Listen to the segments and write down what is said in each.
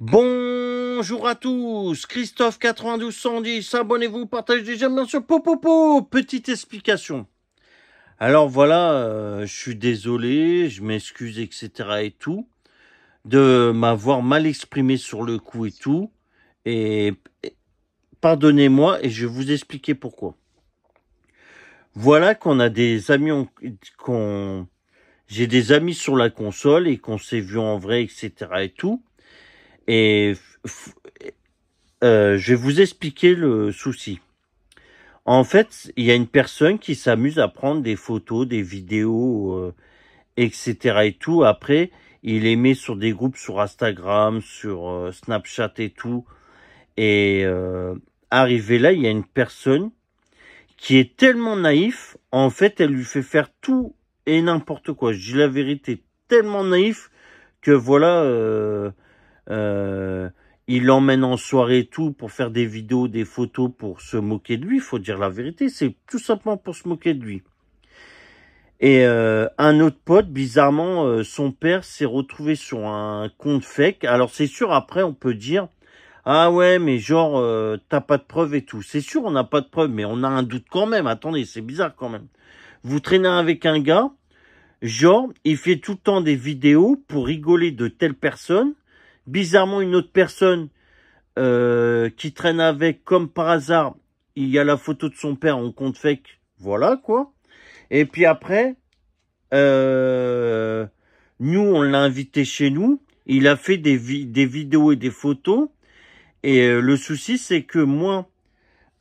Bonjour à tous, Christophe 9210, abonnez-vous, partagez, j'aime bien sûr, popopo, petite explication. Alors voilà, euh, je suis désolé, je m'excuse, etc. et tout, de m'avoir mal exprimé sur le coup et tout, et, pardonnez-moi et je vais vous expliquer pourquoi. Voilà qu'on a des amis, qu'on, j'ai des amis sur la console et qu'on s'est vu en vrai, etc. et tout. Et euh, je vais vous expliquer le souci. En fait, il y a une personne qui s'amuse à prendre des photos, des vidéos, euh, etc. et tout. Après, il les met sur des groupes sur Instagram, sur euh, Snapchat et tout. Et euh, arrivé là, il y a une personne qui est tellement naïf, en fait, elle lui fait faire tout et n'importe quoi. Je dis la vérité, tellement naïf que voilà, il l'emmène en soirée et tout pour faire des vidéos, des photos pour se moquer de lui. Faut dire la vérité, c'est tout simplement pour se moquer de lui. Et euh, un autre pote, bizarrement, euh, son père s'est retrouvé sur un compte fake. Alors c'est sûr, après, on peut dire, ah ouais, mais genre, euh, t'as pas de preuves et tout. C'est sûr, on n'a pas de preuves, mais on a un doute quand même. Attendez, c'est bizarre quand même. Vous traînez avec un gars, genre, il fait tout le temps des vidéos pour rigoler de telle personne, Bizarrement, une autre personne euh, qui traîne avec, comme par hasard, il y a la photo de son père en compte fake. Voilà, quoi. Et puis après, euh, nous, on l'a invité chez nous. Il a fait des, des vidéos et des photos. Et euh, le souci, c'est que moi,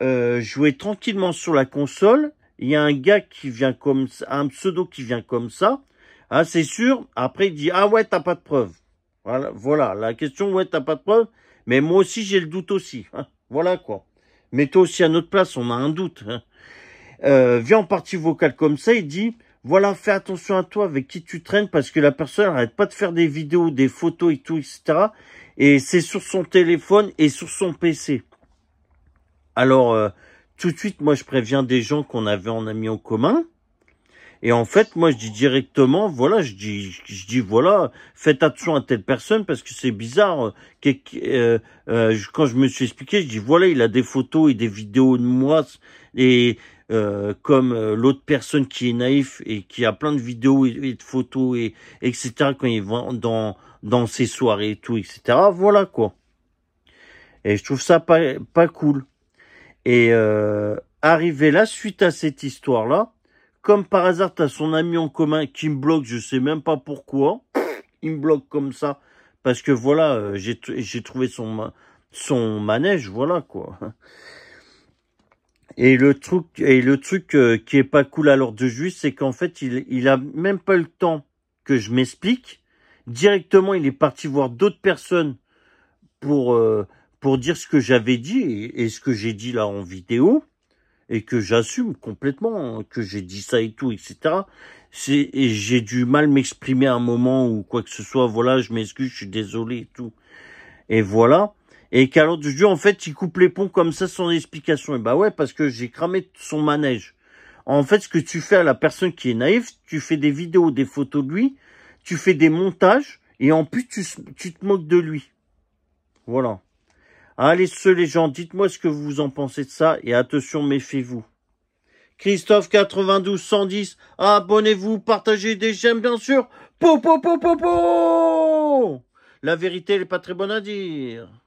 euh, jouais tranquillement sur la console. Il y a un gars qui vient comme un pseudo qui vient comme ça. Ah, c'est sûr. Après, il dit, ah ouais, t'as pas de preuves. Voilà, voilà. la question, ouais, t'as pas de preuve, mais moi aussi j'ai le doute aussi. Hein. Voilà quoi. Mais toi aussi à notre place, on a un doute. Hein. Euh, viens en partie vocale comme ça, il dit, voilà, fais attention à toi avec qui tu traînes parce que la personne n'arrête pas de faire des vidéos, des photos et tout, etc. Et c'est sur son téléphone et sur son PC. Alors, euh, tout de suite, moi, je préviens des gens qu'on avait en ami en commun. Et en fait, moi, je dis directement, voilà, je dis, je dis voilà, faites attention à telle personne parce que c'est bizarre. Euh, euh, euh, quand je me suis expliqué, je dis voilà, il a des photos et des vidéos de moi et comme l'autre personne qui est naïf et qui a plein de vidéos et, de photos et etc. Quand il vont dans dans ses soirées et tout, etc. Voilà quoi. Et je trouve ça pas pas cool. Et arrivé là, suite à cette histoire là comme par hasard, as son ami en commun qui me bloque, je sais même pas pourquoi. Il me bloque comme ça. Parce que voilà, euh, j'ai trouvé son, son manège, voilà quoi. Et le truc, et le truc euh, qui est pas cool à de juillet, c'est qu'en fait, il, il a même pas le temps que je m'explique. Directement, il est parti voir d'autres personnes pour, euh, pour dire ce que j'avais dit et ce que j'ai dit là en vidéo et que j'assume complètement que j'ai dit ça et tout, etc. C'est et j'ai du mal m'exprimer à un moment ou quoi que ce soit. Voilà, je m'excuse, je suis désolé et tout. Et voilà. Et qu'à l'autre du en fait, il coupe les ponts comme ça sans explication. Et bah ouais, parce que j'ai cramé son manège. En fait, ce que tu fais à la personne qui est naïve, tu fais des vidéos, des photos de lui, tu fais des montages, et en plus, tu te moques de lui. Voilà. Allez hein, ceux les gens, dites-moi ce que vous en pensez de ça et attention, méfiez-vous. Christophe 92 110, abonnez-vous, partagez des j'aime bien sûr. Po La vérité n'est pas très bonne à dire.